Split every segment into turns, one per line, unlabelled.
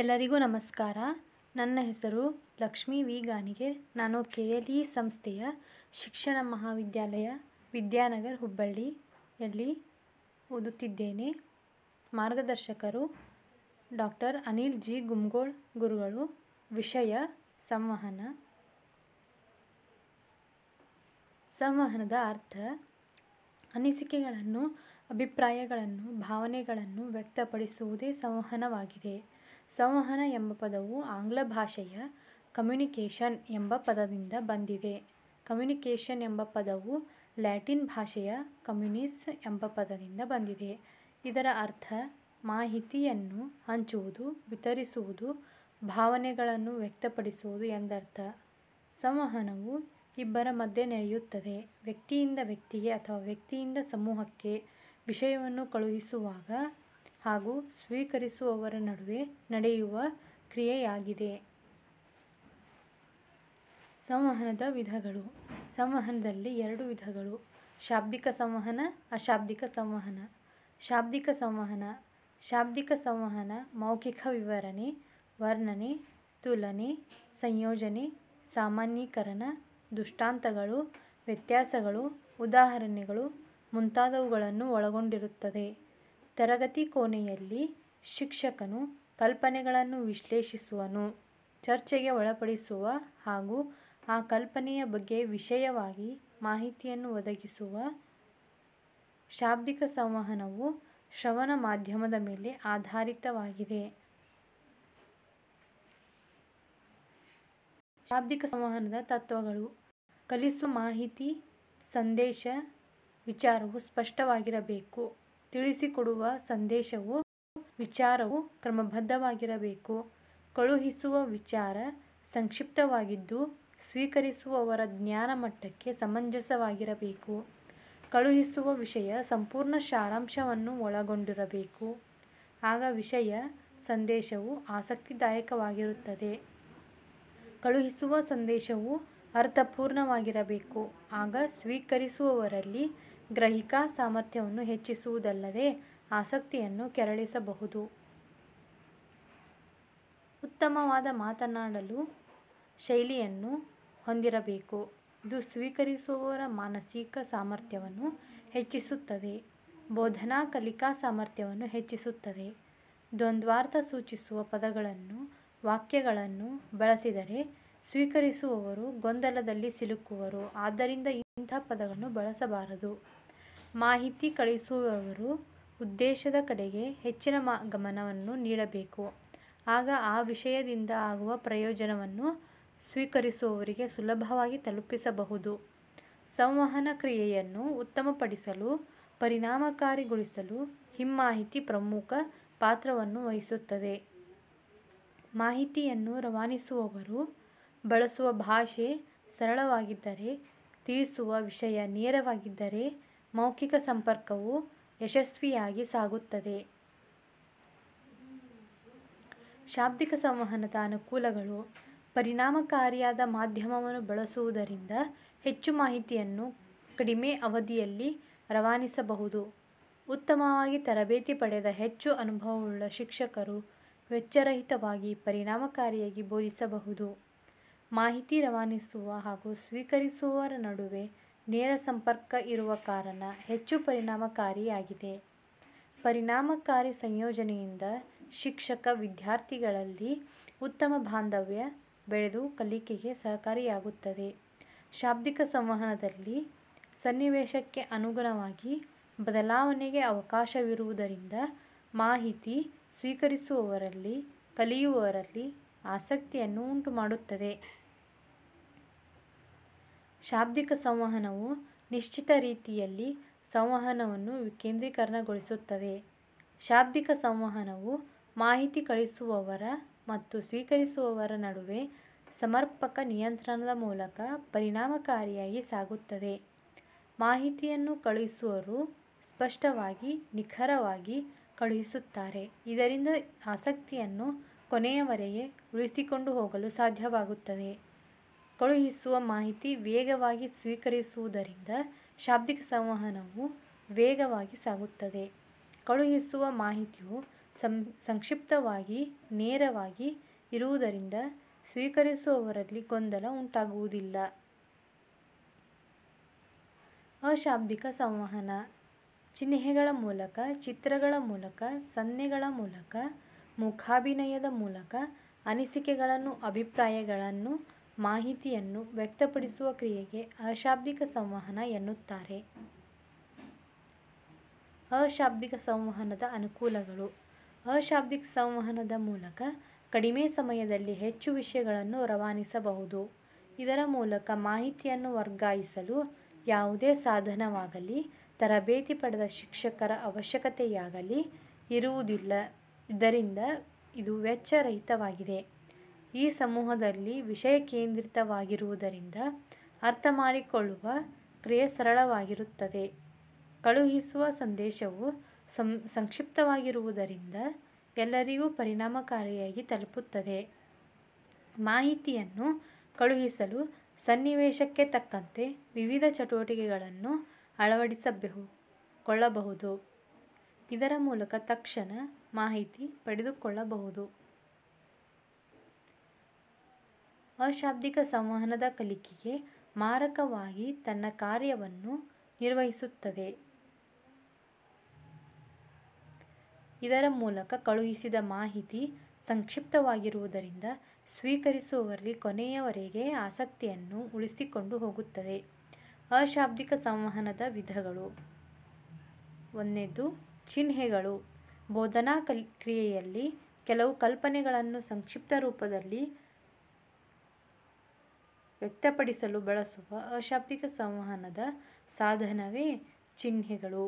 ಎಲ್ಲರಿಗೂ ನಮಸ್ಕಾರ ನನ್ನ ಹೆಸರು ಲಕ್ಷ್ಮೀ ವಿ ಗಾನಿಗೆ ನಾನು ಕೆ ಎಲ್ ಇ ಸಂಸ್ಥೆಯ ಶಿಕ್ಷಣ ಮಹಾವಿದ್ಯಾಲಯ ವಿದ್ಯಾನಗರ್ ಹುಬ್ಬಳ್ಳಿಯಲ್ಲಿ ಓದುತ್ತಿದ್ದೇನೆ ಮಾರ್ಗದರ್ಶಕರು ಡಾಕ್ಟರ್ ಅನಿಲ್ ಜಿ ಗುಮ್ಗೋಳ್ ಗುರುಗಳು ವಿಷಯ ಸಂವಹನ ಸಂವಹನದ ಅರ್ಥ ಅನಿಸಿಕೆಗಳನ್ನು ಅಭಿಪ್ರಾಯಗಳನ್ನು ಭಾವನೆಗಳನ್ನು ವ್ಯಕ್ತಪಡಿಸುವುದೇ ಸಂವಹನವಾಗಿದೆ ಸಂವಹನ ಎಂಬ ಪದವು ಆಂಗ್ಲ ಭಾಷೆಯ ಕಮ್ಯುನಿಕೇಷನ್ ಎಂಬ ಪದದಿಂದ ಬಂದಿದೆ ಕಮ್ಯುನಿಕೇಷನ್ ಎಂಬ ಪದವು ಲ್ಯಾಟಿನ್ ಭಾಷೆಯ ಕಮ್ಯುನಿಸ್ ಎಂಬ ಪದದಿಂದ ಬಂದಿದೆ ಇದರ ಅರ್ಥ ಮಾಹಿತಿಯನ್ನು ಹಂಚುವುದು ವಿತರಿಸುವುದು ಭಾವನೆಗಳನ್ನು ವ್ಯಕ್ತಪಡಿಸುವುದು ಎಂದರ್ಥ ಸಂವಹನವು ಇಬ್ಬರ ಮಧ್ಯೆ ನಡೆಯುತ್ತದೆ ವ್ಯಕ್ತಿಯಿಂದ ವ್ಯಕ್ತಿಗೆ ಅಥವಾ ವ್ಯಕ್ತಿಯಿಂದ ಸಮೂಹಕ್ಕೆ ವಿಷಯವನ್ನು ಕಳುಹಿಸುವಾಗ ಹಾಗೂ ಸ್ವೀಕರಿಸುವವರ ನಡುವೆ ನಡೆಯುವ ಕ್ರಿಯೆಯಾಗಿದೆ ಸಂವಹನದ ವಿಧಗಳು ಸಂವಹನದಲ್ಲಿ ಎರಡು ವಿಧಗಳು ಶಾಬ್ದಿಕ ಸಂವಹನ ಅಶಾಬ್ದಿಕ ಸಂವಹನ ಶಾಬ್ದಿಕ ಸಂವಹನ ಶಾಬ್ದಿಕ ಸಂವಹನ ಮೌಖಿಕ ವಿವರಣೆ ವರ್ಣನೆ ತುಲನೆ ಸಂಯೋಜನೆ ಸಾಮಾನ್ಯೀಕರಣ ದುಷ್ಟಾಂತಗಳು ವ್ಯತ್ಯಾಸಗಳು ಉದಾಹರಣೆಗಳು ಮುಂತಾದವುಗಳನ್ನು ಒಳಗೊಂಡಿರುತ್ತದೆ ತರಗತಿ ಕೋಣೆಯಲ್ಲಿ ಶಿಕ್ಷಕನು ಕಲ್ಪನೆಗಳನ್ನು ವಿಶ್ಲೇಷಿಸುವನು ಚರ್ಚೆಗೆ ಒಳಪಡಿಸುವ ಹಾಗೂ ಆ ಕಲ್ಪನೆಯ ಬಗ್ಗೆ ವಿಷಯವಾಗಿ ಮಾಹಿತಿಯನ್ನು ಒದಗಿಸುವ ಶಾಬ್ದಿಕ ಸಂವಹನವು ಶ್ರವಣ ಮಾಧ್ಯಮದ ಮೇಲೆ ಆಧಾರಿತವಾಗಿದೆ ಶಾಬ್ದಿಕ ಸಂವಹನದ ತತ್ವಗಳು ಕಲಿಸುವ ಮಾಹಿತಿ ಸಂದೇಶ ವಿಚಾರವು ಸ್ಪಷ್ಟವಾಗಿರಬೇಕು ತಿಳಿಸಿಕೊಡುವ ಸಂದೇಶವು ವಿಚಾರವು ಕ್ರಮಬದ್ಧವಾಗಿರಬೇಕು ಕಳುಹಿಸುವ ವಿಚಾರ ಸಂಕ್ಷಿಪ್ತವಾಗಿದ್ದು ಸ್ವೀಕರಿಸುವವರ ಜ್ಞಾನ ಮಟ್ಟಕ್ಕೆ ಸಮಂಜಸವಾಗಿರಬೇಕು ಕಳುಹಿಸುವ ವಿಷಯ ಸಂಪೂರ್ಣ ಸಾರಾಂಶವನ್ನು ಒಳಗೊಂಡಿರಬೇಕು ಆಗ ವಿಷಯ ಸಂದೇಶವು ಆಸಕ್ತಿದಾಯಕವಾಗಿರುತ್ತದೆ ಕಳುಹಿಸುವ ಸಂದೇಶವು ಅರ್ಥಪೂರ್ಣವಾಗಿರಬೇಕು ಆಗ ಸ್ವೀಕರಿಸುವವರಲ್ಲಿ ಗ್ರಹಿಕಾ ಸಾಮರ್ಥ್ಯವನ್ನು ಹೆಚ್ಚಿಸುವುದಲ್ಲದೆ ಆಸಕ್ತಿಯನ್ನು ಕೆರಳಿಸಬಹುದು ಉತ್ತಮವಾದ ಮಾತನಾಡಲು ಶೈಲಿಯನ್ನು ಹೊಂದಿರಬೇಕು ಇದು ಸ್ವೀಕರಿಸುವವರ ಮಾನಸಿಕ ಸಾಮರ್ಥ್ಯವನ್ನು ಹೆಚ್ಚಿಸುತ್ತದೆ ಬೋಧನಾ ಕಲಿಕಾ ಸಾಮರ್ಥ್ಯವನ್ನು ಹೆಚ್ಚಿಸುತ್ತದೆ ದ್ವಂದ್ವಾರ್ಥ ಸೂಚಿಸುವ ಪದಗಳನ್ನು ವಾಕ್ಯಗಳನ್ನು ಬಳಸಿದರೆ ಸ್ವೀಕರಿಸುವವರು ಗೊಂದಲದಲ್ಲಿ ಸಿಲುಕುವರು ಆದ್ದರಿಂದ ಇಂಥ ಪದಗಳನ್ನು ಬಳಸಬಾರದು ಮಾಹಿತಿ ಕಳಿಸುವವರು ಉದ್ದೇಶದ ಕಡೆಗೆ ಹೆಚ್ಚಿನ ಮಾ ಗಮನವನ್ನು ನೀಡಬೇಕು ಆಗ ಆ ವಿಷಯದಿಂದ ಆಗುವ ಪ್ರಯೋಜನವನ್ನು ಸ್ವೀಕರಿಸುವವರಿಗೆ ಸುಲಭವಾಗಿ ತಲುಪಿಸಬಹುದು ಸಂವಹನ ಕ್ರಿಯೆಯನ್ನು ಉತ್ತಮಪಡಿಸಲು ಪರಿಣಾಮಕಾರಿಗೊಳಿಸಲು ಹಿಮ್ಮಾಹಿತಿ ಪ್ರಮುಖ ಪಾತ್ರವನ್ನು ವಹಿಸುತ್ತದೆ ಮಾಹಿತಿಯನ್ನು ರವಾನಿಸುವವರು ಬಳಸುವ ಭಾಷೆ ಸರಳವಾಗಿದ್ದರೆ ತಿಳಿಸುವ ವಿಷಯ ನೇರವಾಗಿದ್ದರೆ ಮೌಖಿಕ ಸಂಪರ್ಕವು ಯಶಸ್ವಿಯಾಗಿ ಸಾಗುತ್ತದೆ ಶಾಬ್ದಿಕ ಸಂವಹನದ ಅನುಕೂಲಗಳು ಪರಿಣಾಮಕಾರಿಯಾದ ಮಾಧ್ಯಮವನ್ನು ಬಳಸುವುದರಿಂದ ಹೆಚ್ಚು ಮಾಹಿತಿಯನ್ನು ಕಡಿಮೆ ಅವಧಿಯಲ್ಲಿ ರವಾನಿಸಬಹುದು ಉತ್ತಮವಾಗಿ ತರಬೇತಿ ಪಡೆದ ಹೆಚ್ಚು ಅನುಭವವುಳ್ಳ ಶಿಕ್ಷಕರು ವೆಚ್ಚರಹಿತವಾಗಿ ಪರಿಣಾಮಕಾರಿಯಾಗಿ ಬೋಧಿಸಬಹುದು ಮಾಹಿತಿ ರವಾನಿಸುವ ಹಾಗೂ ಸ್ವೀಕರಿಸುವವರ ನಡುವೆ ನೇರ ಸಂಪರ್ಕ ಇರುವ ಕಾರಣ ಹೆಚ್ಚು ಪರಿಣಾಮಕಾರಿಯಾಗಿದೆ ಪರಿಣಾಮಕಾರಿ ಸಂಯೋಜನೆಯಿಂದ ಶಿಕ್ಷಕ ವಿದ್ಯಾರ್ಥಿಗಳಲ್ಲಿ ಉತ್ತಮ ಬಾಂಧವ್ಯ ಬೆಳೆದು ಕಲಿಕೆಗೆ ಸಹಕಾರಿಯಾಗುತ್ತದೆ ಶಾಬ್ದಿಕ ಸಂವಹನದಲ್ಲಿ ಸನ್ನಿವೇಶಕ್ಕೆ ಅನುಗುಣವಾಗಿ ಬದಲಾವಣೆಗೆ ಅವಕಾಶವಿರುವುದರಿಂದ ಮಾಹಿತಿ ಸ್ವೀಕರಿಸುವವರಲ್ಲಿ ಕಲಿಯುವವರಲ್ಲಿ ಆಸಕ್ತಿಯನ್ನು ಉಂಟುಮಾಡುತ್ತದೆ ಶಾಬ್ದಿಕ ಸಂವಹನವು ನಿಶ್ಚಿತ ರೀತಿಯಲ್ಲಿ ಸಂವಹನವನ್ನು ವಿಕೇಂದ್ರೀಕರಣಗೊಳಿಸುತ್ತದೆ ಶಾಬ್ದಿಕ ಸಂವಹನವು ಮಾಹಿತಿ ಕಳಿಸುವವರ ಮತ್ತು ಸ್ವೀಕರಿಸುವವರ ನಡುವೆ ಸಮರ್ಪಕ ನಿಯಂತ್ರಣದ ಮೂಲಕ ಪರಿಣಾಮಕಾರಿಯಾಗಿ ಸಾಗುತ್ತದೆ ಮಾಹಿತಿಯನ್ನು ಕಳುಹಿಸುವರು ಸ್ಪಷ್ಟವಾಗಿ ನಿಖರವಾಗಿ ಕಳುಹಿಸುತ್ತಾರೆ ಇದರಿಂದ ಆಸಕ್ತಿಯನ್ನು ಕೊನೆಯವರೆಗೆ ಉಳಿಸಿಕೊಂಡು ಹೋಗಲು ಸಾಧ್ಯವಾಗುತ್ತದೆ ಕಳುಹಿಸುವ ಮಾಹಿತಿ ವೇಗವಾಗಿ ಸ್ವೀಕರಿಸುವುದರಿಂದ ಶಾಬ್ದಿಕ ಸಂವಹನವು ವೇಗವಾಗಿ ಸಾಗುತ್ತದೆ ಕಳುಹಿಸುವ ಮಾಹಿತಿಯು ಸಂ ಸಂಕ್ಷಿಪ್ತವಾಗಿ ನೇರವಾಗಿ ಇರುವುದರಿಂದ ಸ್ವೀಕರಿಸುವವರಲ್ಲಿ ಗೊಂದಲ ಉಂಟಾಗುವುದಿಲ್ಲ ಅಶಾಬ್ದಿಕ ಸಂವಹನ ಚಿಹ್ನೆಗಳ ಮೂಲಕ ಚಿತ್ರಗಳ ಮೂಲಕ ಸನ್ನೆಗಳ ಮೂಲಕ ಮುಖಾಭಿನಯದ ಮೂಲಕ ಅನಿಸಿಕೆಗಳನ್ನು ಅಭಿಪ್ರಾಯಗಳನ್ನು ಮಾಹಿತಿಯನ್ನು ವ್ಯಕ್ತಪಡಿಸುವ ಕ್ರಿಯೆಗೆ ಅಶಾಬ್ದಿಕ ಸಂವಹನ ಎನ್ನುತ್ತಾರೆ ಅಶಾಬ್ದಿಕ ಸಂವಹನದ ಅನುಕೂಲಗಳು ಅಶಾಬ್ದಿಕ ಸಂವಹನದ ಮೂಲಕ ಕಡಿಮೆ ಸಮಯದಲ್ಲಿ ಹೆಚ್ಚು ವಿಷಯಗಳನ್ನು ರವಾನಿಸಬಹುದು ಇದರ ಮೂಲಕ ಮಾಹಿತಿಯನ್ನು ವರ್ಗಾಯಿಸಲು ಯಾವುದೇ ಸಾಧನವಾಗಲಿ ತರಬೇತಿ ಪಡೆದ ಶಿಕ್ಷಕರ ಅವಶ್ಯಕತೆಯಾಗಲಿ ಇರುವುದಿಲ್ಲ ಇದರಿಂದ ಇದು ವೆಚ್ಚರಹಿತವಾಗಿದೆ ಈ ಸಮೂಹದಲ್ಲಿ ವಿಷಯ ಕೇಂದ್ರಿತವಾಗಿರುವುದರಿಂದ ಅರ್ಥ ಮಾಡಿಕೊಳ್ಳುವ ಕ್ರಿಯೆ ಸರಳವಾಗಿರುತ್ತದೆ ಕಳುಹಿಸುವ ಸಂದೇಶವು ಸಂ ಸಂಕ್ಷಿಪ್ತವಾಗಿರುವುದರಿಂದ ಎಲ್ಲರಿಗೂ ಪರಿಣಾಮಕಾರಿಯಾಗಿ ತಲುಪುತ್ತದೆ ಮಾಹಿತಿಯನ್ನು ಕಳುಹಿಸಲು ಸನ್ನಿವೇಶಕ್ಕೆ ತಕ್ಕಂತೆ ವಿವಿಧ ಚಟುವಟಿಕೆಗಳನ್ನು ಅಳವಡಿಸಬಹು ಕೊಳ್ಳಬಹುದು ಇದರ ಮೂಲಕ ತಕ್ಷಣ ಮಾಹಿತಿ ಪಡೆದುಕೊಳ್ಳಬಹುದು ಅಶಾಬ್ದಿಕ ಸಂವಹನದ ಕಲಿಕೆಗೆ ಮಾರಕವಾಗಿ ತನ್ನ ಕಾರ್ಯವನ್ನು ನಿರ್ವಹಿಸುತ್ತದೆ ಇದರ ಮೂಲಕ ಕಳುಹಿಸಿದ ಮಾಹಿತಿ ಸಂಕ್ಷಿಪ್ತವಾಗಿರುವುದರಿಂದ ಸ್ವೀಕರಿಸುವವರಲ್ಲಿ ಕೊನೆಯವರೆಗೆ ಆಸಕ್ತಿಯನ್ನು ಉಳಿಸಿಕೊಂಡು ಹೋಗುತ್ತದೆ ಅಶಾಬ್ದಿಕ ಸಂವಹನದ ವಿಧಗಳು ಒಂದೇದು ಚಿಹ್ನೆಗಳು ಬೋಧನಾ ಕಲ್ ಕ್ರಿಯೆಯಲ್ಲಿ ಕೆಲವು ಕಲ್ಪನೆಗಳನ್ನು ಸಂಕ್ಷಿಪ್ತ ರೂಪದಲ್ಲಿ ವ್ಯಕ್ತಪಡಿಸಲು ಬಳಸುವ ಅಶಾಬ್ದಿಕ ಸಂವಹನದ ಸಾಧನವೇ ಚಿಹ್ನೆಗಳು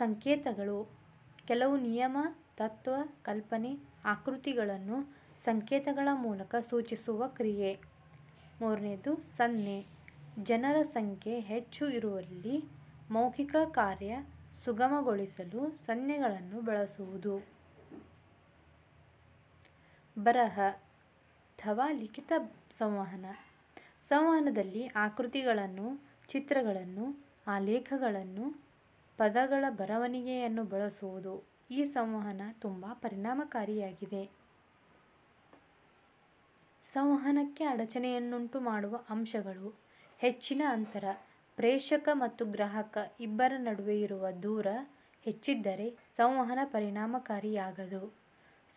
ಸಂಕೇತಗಳು ಕೆಲವು ನಿಯಮ ತತ್ವ ಕಲ್ಪನೆ ಆಕೃತಿಗಳನ್ನು ಸಂಕೇತಗಳ ಮೂಲಕ ಸೂಚಿಸುವ ಕ್ರಿಯೆ ಮೂರನೇದು ಸನ್ನೆ ಜನರ ಸಂಖ್ಯೆ ಹೆಚ್ಚು ಇರುವಲ್ಲಿ ಮೌಖಿಕ ಕಾರ್ಯ ಸುಗಮಗೊಳಿಸಲು ಸನ್ನೆಗಳನ್ನು ಬಳಸುವುದು ಬರಹ ಅಥವಾ ಲಿಖಿತ ಸಂವಹನ ಸಂವಹನದಲ್ಲಿ ಆಕೃತಿಗಳನ್ನು ಚಿತ್ರಗಳನ್ನು ಆ ಲೇಖಗಳನ್ನು ಪದಗಳ ಬರವಣಿಗೆಯನ್ನು ಬಳಸುವುದು ಈ ಸಂವಹನ ತುಂಬ ಪರಿಣಾಮಕಾರಿಯಾಗಿದೆ ಸಂವಹನಕ್ಕೆ ಅಡಚಣೆಯನ್ನುಂಟು ಮಾಡುವ ಅಂಶಗಳು ಹೆಚ್ಚಿನ ಅಂತರ ಪ್ರೇಷಕ ಮತ್ತು ಗ್ರಾಹಕ ಇಬ್ಬರ ನಡುವೆ ಇರುವ ದೂರ ಹೆಚ್ಚಿದ್ದರೆ ಸಂವಹನ ಪರಿಣಾಮಕಾರಿಯಾಗದು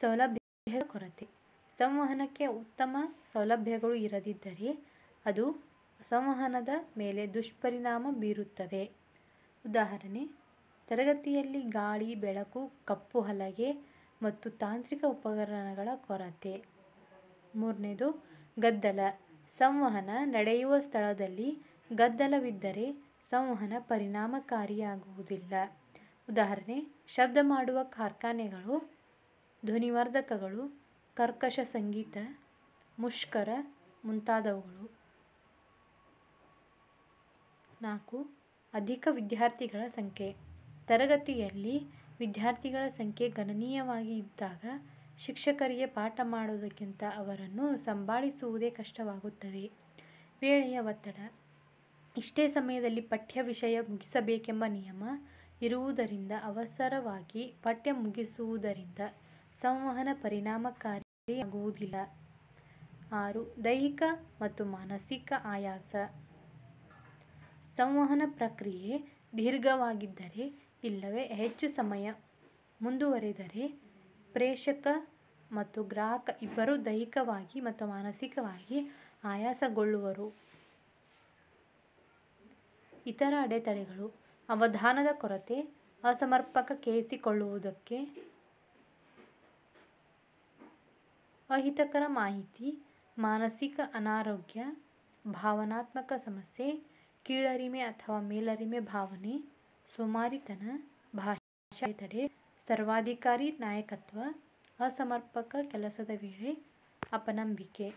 ಸೌಲಭ್ಯ ಕೊರತೆ ಸಂವಹನಕ್ಕೆ ಉತ್ತಮ ಸೌಲಭ್ಯಗಳು ಇರದಿದ್ದರೆ ಅದು ಸಂವಹನದ ಮೇಲೆ ದುಷ್ಪರಿಣಾಮ ಬೀರುತ್ತದೆ ಉದಾಹರಣೆ ತರಗತಿಯಲ್ಲಿ ಗಾಳಿ ಬೆಳಕು ಕಪ್ಪು ಹಲಗೆ ಮತ್ತು ತಾಂತ್ರಿಕ ಉಪಕರಣಗಳ ಕೊರತೆ ಮೂರನೇದು ಗದ್ದಲ ಸಂವಹನ ನಡೆಯುವ ಸ್ಥಳದಲ್ಲಿ ಗದ್ದಲವಿದ್ದರೆ ಸಂವಹನ ಪರಿಣಾಮಕಾರಿಯಾಗುವುದಿಲ್ಲ ಉದಾಹರಣೆ ಶಬ್ದ ಮಾಡುವ ಕಾರ್ಖಾನೆಗಳು ಧ್ವನಿವರ್ಧಕಗಳು ಕರ್ಕಶ ಸಂಗೀತ ಮುಷ್ಕರ ಮುಂತಾದವುಗಳು ನಾಲ್ಕು ಅಧಿಕ ವಿದ್ಯಾರ್ಥಿಗಳ ಸಂಖ್ಯೆ ತರಗತಿಯಲ್ಲಿ ವಿದ್ಯಾರ್ಥಿಗಳ ಸಂಖ್ಯೆ ಗಣನೀಯವಾಗಿ ಇದ್ದಾಗ ಶಿಕ್ಷಕರಿಗೆ ಪಾಠ ಮಾಡುವುದಕ್ಕಿಂತ ಅವರನ್ನು ಸಂಭಾಳಿಸುವುದೇ ಕಷ್ಟವಾಗುತ್ತದೆ ವೇಳೆಯ ಒತ್ತಡ ಇಷ್ಟೇ ಸಮಯದಲ್ಲಿ ಪಠ್ಯ ವಿಷಯ ಮುಗಿಸಬೇಕೆಂಬ ನಿಯಮ ಇರುವುದರಿಂದ ಅವಸರವಾಗಿ ಪಠ್ಯ ಮುಗಿಸುವುದರಿಂದ ಸಂವಹನ ಪರಿಣಾಮಕಾರಿಯಾಗುವುದಿಲ್ಲ ಆರು ದೈಹಿಕ ಮತ್ತು ಮಾನಸಿಕ ಆಯಾಸ ಸಂವಹನ ಪ್ರಕ್ರಿಯೆ ದೀರ್ಘವಾಗಿದ್ದರೆ ಇಲ್ಲವೇ ಹೆಚ್ಚು ಸಮಯ ಮುಂದುವರೆದರೆ ಪ್ರೇಕ್ಷಕ ಮತ್ತು ಗ್ರಾಹಕ ಇಬ್ಬರು ದೈಹಿಕವಾಗಿ ಮತ್ತು ಮಾನಸಿಕವಾಗಿ ಆಯಾಸಗೊಳ್ಳುವರು ಇತರ ಅಡೆತಡೆಗಳು ಅವಧಾನದ ಕೊರತೆ ಅಸಮರ್ಪಕ ಕೇಳಿಸಿಕೊಳ್ಳುವುದಕ್ಕೆ ಅಹಿತಕರ ಮಾಹಿತಿ ಮಾನಸಿಕ ಅನಾರೋಗ್ಯ ಭಾವನಾತ್ಮಕ ಸಮಸ್ಯೆ ಕೀಳರಿಮೆ ಅಥವಾ ಮೇಲರಿಮೆ ಭಾವನೆ ಸುಮಾರಿತನ ಭಾಷಾ ತಡೆ ಸರ್ವಾಧಿಕಾರಿ ನಾಯಕತ್ವ ಅಸಮರ್ಪಕ ಕೆಲಸದ ವೇಳೆ ಅಪನಂಬಿಕೆ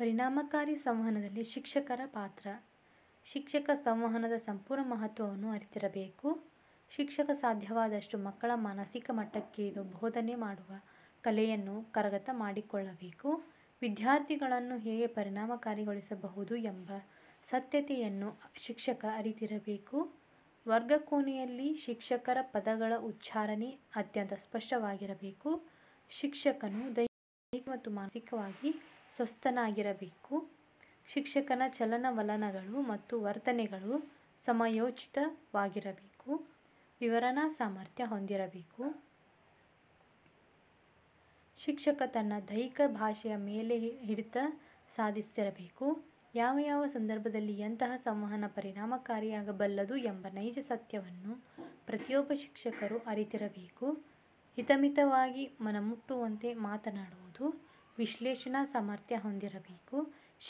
ಪರಿಣಾಮಕಾರಿ ಸಂವಹನದಲ್ಲಿ ಶಿಕ್ಷಕರ ಪಾತ್ರ ಶಿಕ್ಷಕ ಸಂವಹನದ ಸಂಪೂರ್ಣ ಮಹತ್ವವನ್ನು ಅರಿತಿರಬೇಕು ಶಿಕ್ಷಕ ಸಾಧ್ಯವಾದಷ್ಟು ಮಕ್ಕಳ ಮಾನಸಿಕ ಮಟ್ಟಕ್ಕೆ ಇದು ಬೋಧನೆ ಮಾಡುವ ಕಲೆಯನ್ನು ಕರಗತ ಮಾಡಿಕೊಳ್ಳಬೇಕು ವಿದ್ಯಾರ್ಥಿಗಳನ್ನು ಹೇಗೆ ಪರಿಣಾಮಕಾರಿಗೊಳಿಸಬಹುದು ಎಂಬ ಸತ್ಯತೆಯನ್ನು ಶಿಕ್ಷಕ ಅರಿತಿರಬೇಕು ವರ್ಗಕೋಣೆಯಲ್ಲಿ ಶಿಕ್ಷಕರ ಪದಗಳ ಉಚ್ಚಾರಣೆ ಅತ್ಯಂತ ಸ್ಪಷ್ಟವಾಗಿರಬೇಕು ಶಿಕ್ಷಕನು ದೈಹಿಕ ಮತ್ತು ಮಾನಸಿಕವಾಗಿ ಸ್ವಸ್ಥನಾಗಿರಬೇಕು ಶಿಕ್ಷಕನ ಚಲನವಲನಗಳು ಮತ್ತು ವರ್ತನೆಗಳು ಸಮಯೋಚಿತವಾಗಿರಬೇಕು ವಿವರಣಾ ಸಾಮರ್ಥ್ಯ ಹೊಂದಿರಬೇಕು ಶಿಕ್ಷಕ ತನ್ನ ದೈಹಿಕ ಭಾಷೆಯ ಮೇಲೆ ಹಿಡಿತ ಸಾಧಿಸಿರಬೇಕು ಯಾವ ಯಾವ ಸಂದರ್ಭದಲ್ಲಿ ಎಂತಹ ಸಂವಹನ ಪರಿಣಾಮಕಾರಿಯಾಗಬಲ್ಲದು ಎಂಬ ನೈಜ ಸತ್ಯವನ್ನು ಪ್ರತಿಯೊಬ್ಬ ಶಿಕ್ಷಕರು ಅರಿತಿರಬೇಕು ಹಿತಮಿತವಾಗಿ ಮನಮುಟ್ಟುವಂತೆ ಮಾತನಾಡುವುದು ವಿಶ್ಲೇಷಣಾ ಸಾಮರ್ಥ್ಯ ಹೊಂದಿರಬೇಕು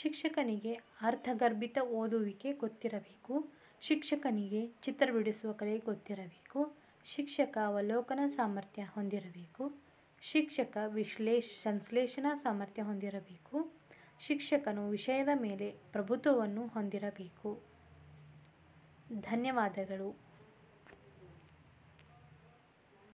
ಶಿಕ್ಷಕನಿಗೆ ಅರ್ಥಗರ್ಭಿತ ಓದುವಿಕೆ ಗೊತ್ತಿರಬೇಕು ಶಿಕ್ಷಕನಿಗೆ ಚಿತ್ರ ಬಿಡಿಸುವ ಕಲೆ ಗೊತ್ತಿರಬೇಕು ಶಿಕ್ಷಕ ಅವಲೋಕನ ಸಾಮರ್ಥ್ಯ ಹೊಂದಿರಬೇಕು ಶಿಕ್ಷಕ ವಿಶ್ಲೇಷ ಸಂಶ್ಲೇಷಣಾ ಸಾಮರ್ಥ್ಯ ಹೊಂದಿರಬೇಕು ಶಿಕ್ಷಕನು ವಿಷಯದ ಮೇಲೆ ಪ್ರಭುತ್ವವನ್ನು ಹೊಂದಿರಬೇಕು ಧನ್ಯವಾದಗಳು